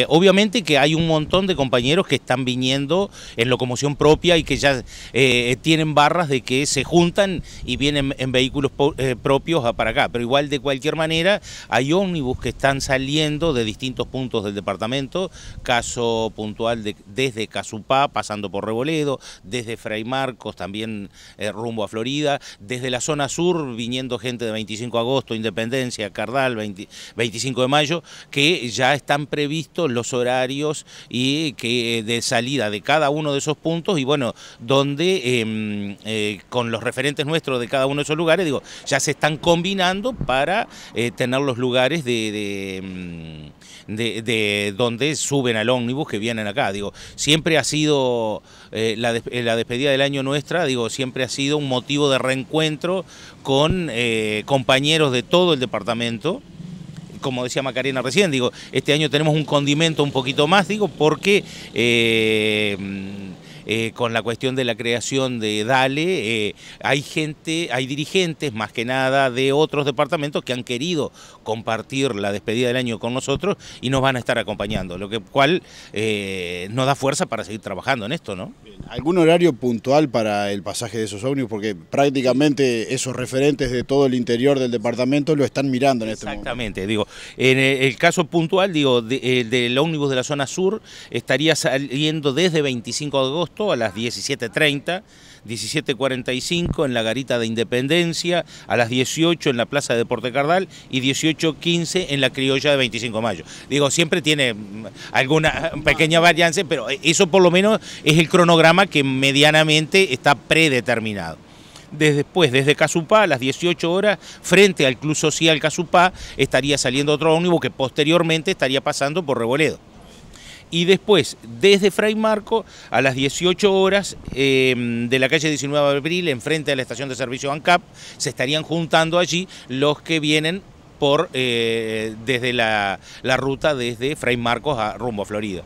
Eh, obviamente que hay un montón de compañeros que están viniendo en locomoción propia y que ya eh, tienen barras de que se juntan y vienen en vehículos eh, propios para acá. Pero igual de cualquier manera hay ómnibus que están saliendo de distintos puntos del departamento, caso puntual desde Casupá, pasando por Reboledo, desde Fray Marcos, también rumbo a Florida, desde la zona sur viniendo gente de 25 de agosto, Independencia, Cardal, 25 de mayo, que ya están previstos los horarios y que, eh, de salida de cada uno de esos puntos y bueno, donde em, eh, con los referentes nuestros de cada uno de esos lugares, digo, ya se están combinando para eh, tener los lugares em, de, de, donde suben al ómnibus que vienen acá. Digo, siempre ha sido la, la, despedida del año nuestra, digo, siempre ha sido un motivo de reencuentro con compañeros de todo el departamento como decía Macarena recién, digo, este año tenemos un condimento un poquito más, digo, porque... Eh, eh, con la cuestión de la creación de DALE, eh, hay gente, hay dirigentes más que nada de otros departamentos que han querido compartir la despedida del año con nosotros y nos van a estar acompañando, lo cual eh, nos da fuerza para seguir trabajando en esto, ¿no? ¿Algún horario puntual para el pasaje de esos ómnibus? Porque prácticamente esos referentes de todo el interior del departamento lo están mirando en este momento. Exactamente, digo, en el caso puntual, digo, del ómnibus de la zona sur estaría saliendo desde 25 de agosto a las 17.30, 17.45 en la Garita de Independencia, a las 18 en la Plaza de Portecardal Cardal y 18.15 en la Criolla de 25 Mayo. Digo, siempre tiene mm, alguna pequeña varianza, pero eso por lo menos es el cronograma que medianamente está predeterminado después desde Casupá a las 18 horas frente al Club Social Casupá estaría saliendo otro ómnibus que posteriormente estaría pasando por Reboledo y después desde Fray Marco a las 18 horas em, de la calle 19 de abril, enfrente a la estación de servicio ANCAP, se estarían juntando allí los que vienen por eh, desde la, ruta desde Fray Marcos a rumbo a Florida.